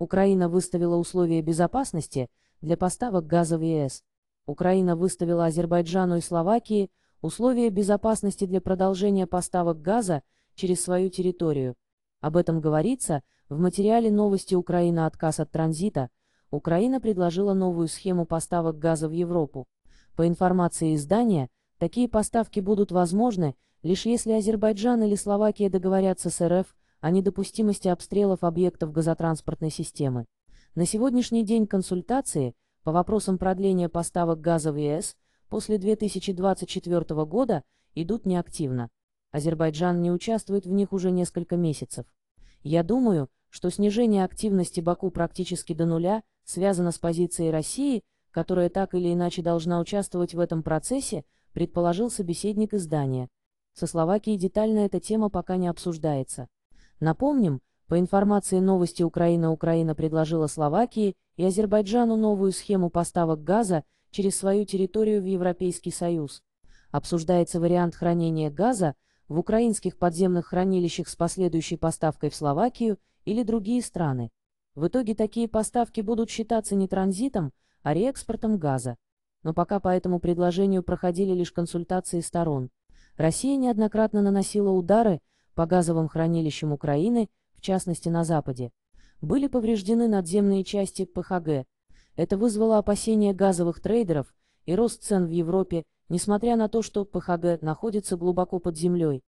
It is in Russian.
Украина выставила условия безопасности для поставок газа в ЕС. Украина выставила Азербайджану и Словакии условия безопасности для продолжения поставок газа через свою территорию. Об этом говорится в материале новости «Украина. Отказ от транзита». Украина предложила новую схему поставок газа в Европу. По информации издания, такие поставки будут возможны, лишь если Азербайджан или Словакия договорятся с РФ о недопустимости обстрелов объектов газотранспортной системы. На сегодняшний день консультации по вопросам продления поставок газа в ЕС после 2024 года идут неактивно. Азербайджан не участвует в них уже несколько месяцев. Я думаю, что снижение активности Баку практически до нуля связано с позицией России, которая так или иначе должна участвовать в этом процессе, предположил собеседник издания. Со Словакией детально эта тема пока не обсуждается. Напомним, по информации новости Украина, Украина предложила Словакии и Азербайджану новую схему поставок газа через свою территорию в Европейский Союз. Обсуждается вариант хранения газа в украинских подземных хранилищах с последующей поставкой в Словакию или другие страны. В итоге такие поставки будут считаться не транзитом, а реэкспортом газа. Но пока по этому предложению проходили лишь консультации сторон. Россия неоднократно наносила удары по газовым хранилищам Украины, в частности на Западе, были повреждены надземные части ПХГ. Это вызвало опасения газовых трейдеров и рост цен в Европе, несмотря на то, что ПХГ находится глубоко под землей.